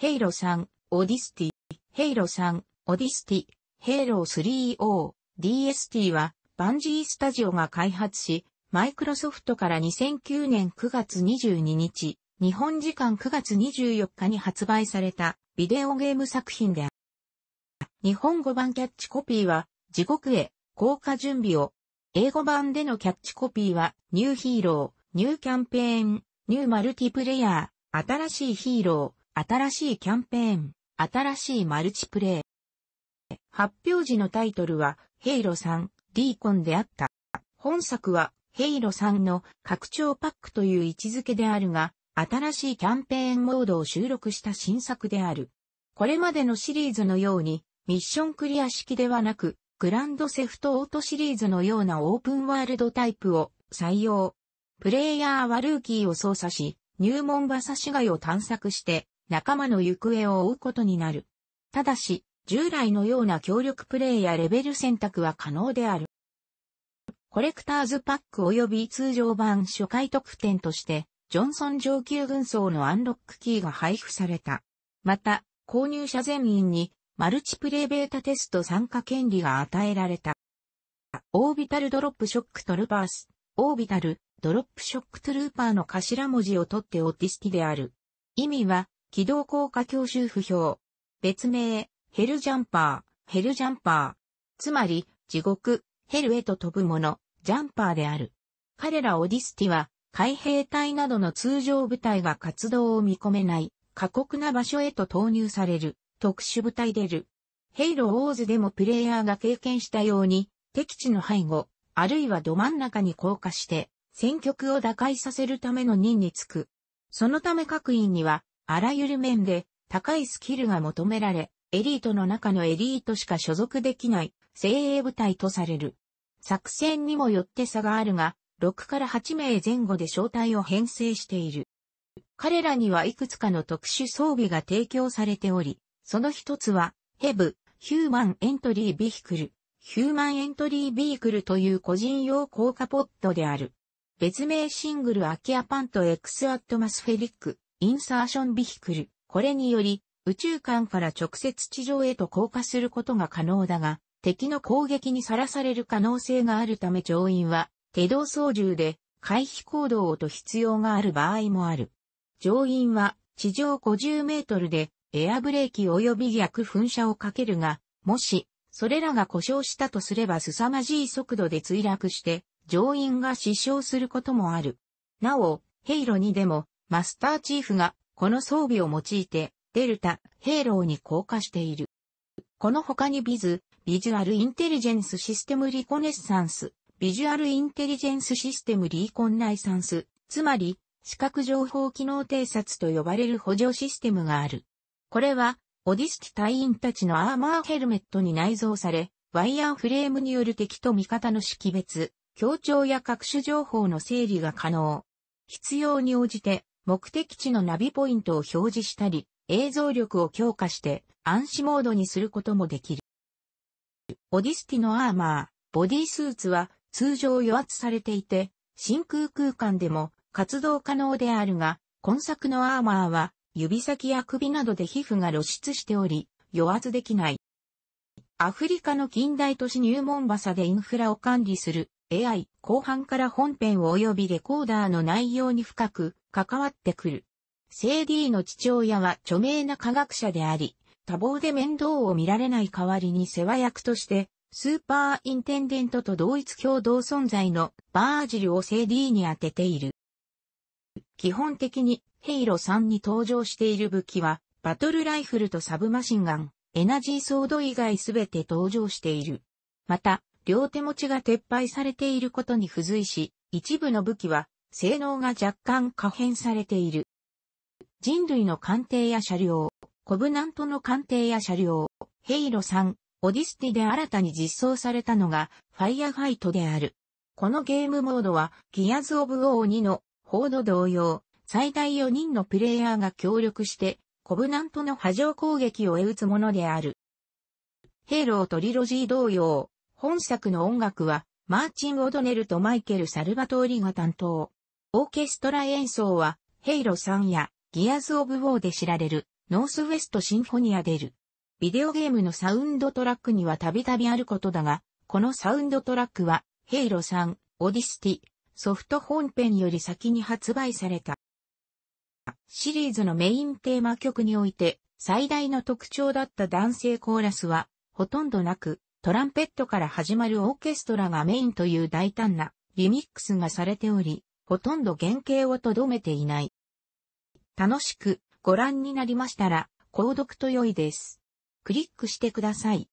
ヘイロ3、オディスティ、ヘイロ3、オディスティ、ヘイロー 3O、DST は、バンジースタジオが開発し、マイクロソフトから2009年9月22日、日本時間9月24日に発売されたビデオゲーム作品である。日本語版キャッチコピーは、地獄へ、降下準備を。英語版でのキャッチコピーは、ニューヒーロー、ニューキャンペーン、ニューマルティプレイヤー、新しいヒーロー、新しいキャンペーン、新しいマルチプレイ。発表時のタイトルは、ヘイロさん、ディーコンであった。本作は、ヘイロさんの拡張パックという位置づけであるが、新しいキャンペーンモードを収録した新作である。これまでのシリーズのように、ミッションクリア式ではなく、グランドセフトオートシリーズのようなオープンワールドタイプを採用。プレイヤーはルーキーを操作し、入門馬刺し貝を探索して、仲間の行方を追うことになる。ただし、従来のような協力プレイやレベル選択は可能である。コレクターズパック及び通常版初回特典として、ジョンソン上級軍曹のアンロックキーが配布された。また、購入者全員にマルチプレイベータテスト参加権利が与えられた。オービタルドロップショックトルパース、オービタルドロップショックトルーパーの頭文字を取ってオティスティである。意味は、機動効果教習不評。別名、ヘルジャンパー、ヘルジャンパー。つまり、地獄、ヘルへと飛ぶもの、ジャンパーである。彼らオディスティは、海兵隊などの通常部隊が活動を見込めない、過酷な場所へと投入される、特殊部隊でる。ヘイローウォーズでもプレイヤーが経験したように、敵地の背後、あるいはど真ん中に降下して、戦局を打開させるための任につく。そのため各員には、あらゆる面で高いスキルが求められ、エリートの中のエリートしか所属できない精鋭部隊とされる。作戦にもよって差があるが、6から8名前後で小隊を編成している。彼らにはいくつかの特殊装備が提供されており、その一つは、ヘブ、ヒューマンエントリービヒクル、ヒューマンエントリービークルという個人用高カポットである。別名シングルアキアパント X アットマスフェリック、インサーションビヒクル。これにより、宇宙間から直接地上へと降下することが可能だが、敵の攻撃にさらされる可能性があるため乗員は、手動操縦で回避行動をと必要がある場合もある。乗員は地上50メートルでエアブレーキ及び逆噴射をかけるが、もし、それらが故障したとすれば凄まじい速度で墜落して、乗員が死傷することもある。なお、ヘイロ2でもマスターチーフがこの装備を用いてデルタ、ヘイローに降下している。この他にビズ、ビジュアルインテリジェンスシステムリコネッサンス、ビジュアルインテリジェンスシステムリーコンナイサンス、つまり、視覚情報機能偵察と呼ばれる補助システムがある。これは、オディスティ隊員たちのアーマーヘルメットに内蔵され、ワイヤーフレームによる敵と味方の識別、協調や各種情報の整理が可能。必要に応じて目的地のナビポイントを表示したり、映像力を強化して暗視モードにすることもできる。オディスティのアーマー、ボディスーツは通常予圧されていて、真空空間でも活動可能であるが、今作のアーマーは指先や首などで皮膚が露出しており、予圧できない。アフリカの近代都市ニューモンバサでインフラを管理する AI 後半から本編及びレコーダーの内容に深く関わってくる。セーディの父親は著名な科学者であり、多忙で面倒を見られない代わりに世話役として、スーパーインテンデントと同一共同存在のバージルをセーディに当てている。基本的にヘイロ3に登場している武器は、バトルライフルとサブマシンガン、エナジーソード以外すべて登場している。また、両手持ちが撤廃されていることに付随し、一部の武器は性能が若干可変されている。人類の艦艇や車両、コブナントの艦艇や車両、ヘイロ3、オディスティで新たに実装されたのが、ファイアファイトである。このゲームモードは、ギアズ・オブ・オー2の、ホード同様、最大4人のプレイヤーが協力して、コブナントの波状攻撃を得打つものである。ヘイローとリロジー同様、本作の音楽は、マーチン・オドネルとマイケル・サルバトーリが担当。オーケストラ演奏は、ヘイロ3やギアズ・オブ・ウォーで知られるノースウェスト・シンフォニアでる。ビデオゲームのサウンドトラックにはたびたびあることだが、このサウンドトラックは、ヘイロ3、オディシティ、ソフト本編より先に発売された。シリーズのメインテーマ曲において、最大の特徴だった男性コーラスは、ほとんどなく、トランペットから始まるオーケストラがメインという大胆なリミックスがされており、ほとんど原型をとどめていない。楽しくご覧になりましたら、購読と良いです。クリックしてください。